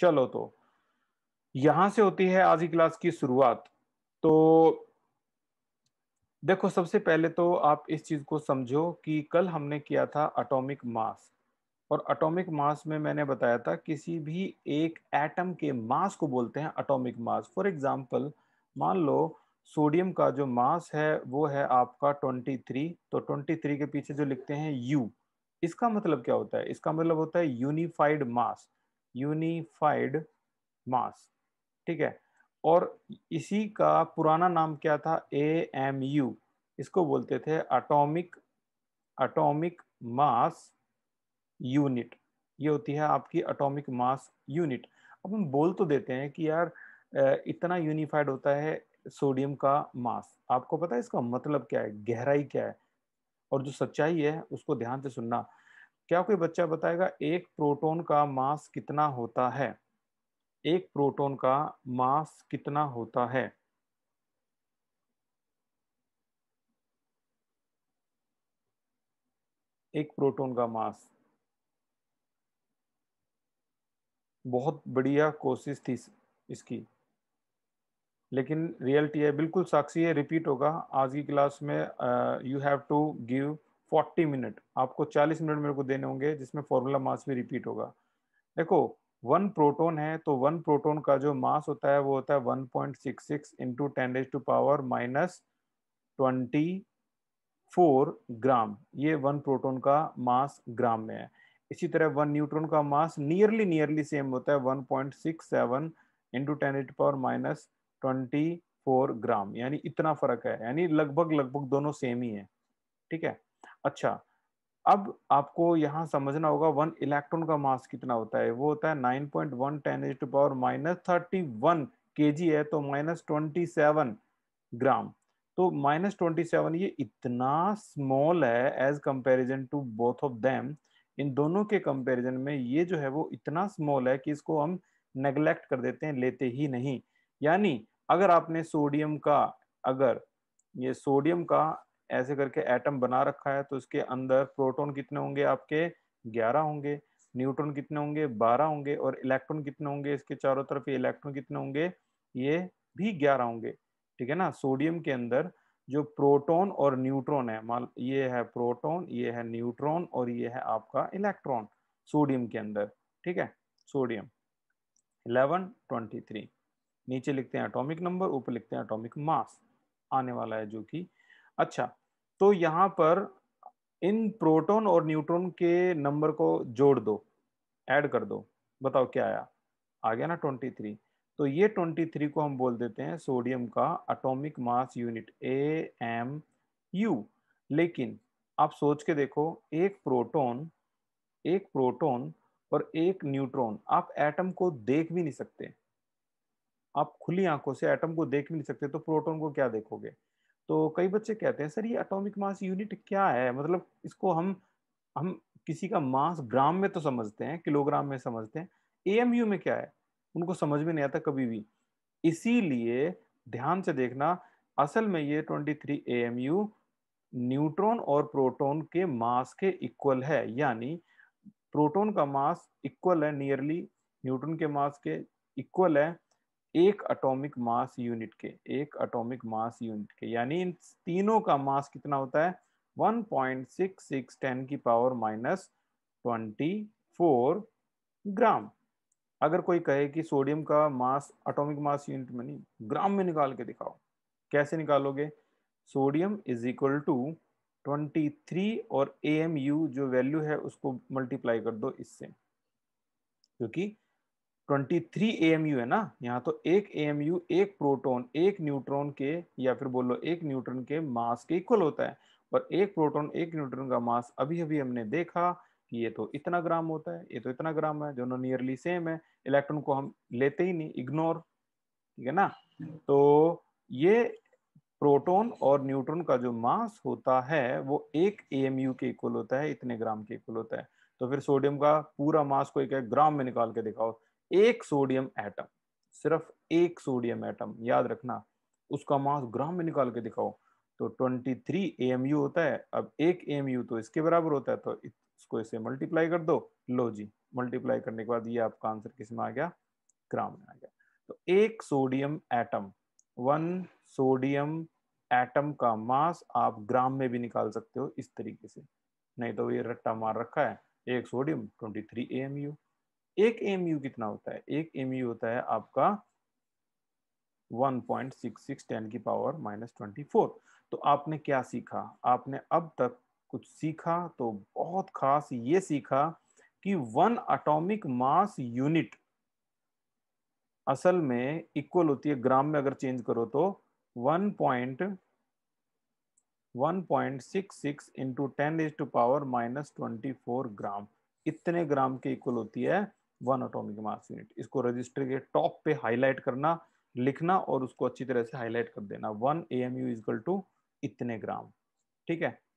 चलो तो यहां से होती है आज की क्लास की शुरुआत तो देखो सबसे पहले तो आप इस चीज को समझो कि कल हमने किया था अटोमिक मास और अटोमिक मास में मैंने बताया था किसी भी एक एटम के मास को बोलते हैं अटोमिक मास फॉर एग्जाम्पल मान लो सोडियम का जो मास है वो है आपका 23 तो 23 के पीछे जो लिखते हैं यू इसका मतलब क्या होता है इसका मतलब होता है यूनिफाइड मास यूनिफाइड मास ठीक है और इसी का पुराना नाम क्या था ए एम यू इसको बोलते थे अटोमिक अटोमिक मास यूनिट ये होती है आपकी अटोमिक मास यूनिट अब हम बोल तो देते हैं कि यार इतना यूनिफाइड होता है सोडियम का मास आपको पता है इसका मतलब क्या है गहराई क्या है और जो सच्चाई है उसको ध्यान से सुनना क्या कोई बच्चा बताएगा एक प्रोटॉन का मास कितना होता है एक प्रोटॉन का मास कितना होता है एक प्रोटॉन का मास बहुत बढ़िया कोशिश थी इसकी लेकिन रियलिटी है बिल्कुल साक्षी है रिपीट होगा आज की क्लास में you have to give 40 minute आपको 40 मिनट मेरे को देने होंगे जिसमें फॉर्मूला मास भी रिपीट होगा देखो वन प्रोटोन है तो वन प्रोटोन का जो मास होता है वो होता है 1.66 point six six into ten as to power minus twenty four gram ये वन प्रोटोन का मास ग्राम में है इसी तरह वन न्यूट्रॉन का मास नियरली नियरली सेम होता है 1.67 point six seven into ten as to power minus twenty four gram यानी इतना फर्क है यानी लगभग लगभग दोनों सेम ही है ठीक है अच्छा अब आपको यहाँ समझना होगा वन इलेक्ट्रॉन का मास कितना होता है वो होता है nine point one ten as to power minus thirty one K G है तो माइनस ट्वेंटी सेवन ग्राम तो माइनस ट्वेंटी सेवन ये इतना स्मॉल है as comparison to both of them इन दोनों के कंपेरिजन में ये जो है वो इतना स्मॉल है कि इसको हम नेग्लेक्ट कर देते हैं लेते ही नहीं यानी अगर आपने सोडियम का अगर ये सोडियम का ऐसे करके एटम बना रखा है तो इसके अंदर प्रोटोन कितने होंगे आपके ग्यारह होंगे न्यूट्रॉन कितने होंगे बारह होंगे और इलेक्ट्रॉन कितने होंगे इसके चारों तरफ इलेक्ट्रॉन कितने होंगे ये भी ग्यारह होंगे ठीक है ना सोडियम के अंदर जो प्रोटॉन और न्यूट्रॉन है मान ये है प्रोटॉन ये है न्यूट्रॉन और ये है आपका इलेक्ट्रॉन सोडियम के अंदर ठीक है सोडियम इलेवन ट्वेंटी थ्री नीचे लिखते हैं एटॉमिक नंबर ऊपर लिखते हैं एटॉमिक मास आने वाला है जो कि अच्छा तो यहाँ पर इन प्रोटॉन और न्यूट्रॉन के नंबर को जोड़ दो ऐड कर दो बताओ क्या आया आ गया ना ट्वेंटी थ्री तो ये ट्वेंटी थ्री को हम बोल देते हैं सोडियम का atomic mass unit A M U लेकिन आप सोच के देखो एक प्रोटॉन एक प्रोटॉन और एक न्यूट्रॉन आप एटम को देख भी नहीं सकते आप खुली आंखों से एटम को देख भी नहीं सकते तो प्रोटोन को क्या देखोगे तो कई बच्चे कहते हैं सर ये एटॉमिक मास यूनिट क्या है मतलब इसको हम हम किसी का मास ग्राम में तो समझते हैं किलोग्राम में समझते हैं एएमयू में क्या है उनको समझ में नहीं आता कभी भी इसीलिए ध्यान से देखना असल में ये 23 थ्री न्यूट्रॉन और प्रोटॉन के मास के इक्वल है यानी प्रोटॉन का मास इक्वल है नियरली न्यूट्रॉन के मास के इक्वल है एक अटोमिक मास यूनिट के एक अटोमिक मास यूनिट के यानी इन तीनों का मास कितना होता है पॉइंट 1.6610 की पावर माइनस 24 ग्राम अगर कोई कहे कि सोडियम का मास अटोमिक मास यूनिट में नहीं ग्राम में निकाल के दिखाओ कैसे निकालोगे सोडियम इज इक्वल टू 23 और ए जो वैल्यू है उसको मल्टीप्लाई कर दो इससे क्योंकि तो 23 एएमयू है ना यहाँ तो एक एएमयू एक प्रोटॉन एक न्यूट्रॉन के या फिर बोलो एक न्यूट्रॉन के मास के इक्वल होता है और एक प्रोटॉन एक न्यूट्रॉन का मास अभी अभी हमने देखा कि ये तो इतना ग्राम होता है ये तो इतना ग्राम है दोनों नियरली सेम है इलेक्ट्रॉन को हम लेते ही नहीं इग्नोर ठीक है ना तो ये प्रोटोन और न्यूट्रॉन का जो मास होता है वो एक एएमयू के इक्वल होता है इतने ग्राम के इक्वल होता है तो फिर सोडियम का पूरा मास को एक ग्राम में निकाल के दिखाओ एक सोडियम एटम सिर्फ एक सोडियम एटम याद रखना उसका मास ग्राम में निकाल के दिखाओ तो 23 थ्री होता है अब एक ए तो इसके बराबर होता है तो इसको इसे मल्टीप्लाई कर दो लो जी मल्टीप्लाई करने के बाद ये आपका आंसर किस में आ गया ग्राम में आ गया तो एक sodium atom one sodium atom का मास आप ग्राम में भी निकाल सकते हो इस तरीके से नहीं तो ये रट्टा मार रखा है एक सोडियम ट्वेंटी थ्री एक एम कितना होता है एक एम होता है आपका 1.66 10 की पावर माइनस ट्वेंटी तो आपने क्या सीखा आपने अब तक कुछ सीखा तो बहुत खास ये सीखा कि वन अटोमिक मास यूनिट असल में इक्वल होती है ग्राम में अगर चेंज करो तो one point point six six into ten is to power minus twenty four gram इतने ग्राम के इक्वल होती है वन अटोमिक मास यूनिट इसको रजिस्टर के टॉप पे हाईलाइट करना लिखना और उसको अच्छी तरह से हाईलाइट कर देना one A M U equal to इतने ग्राम ठीक है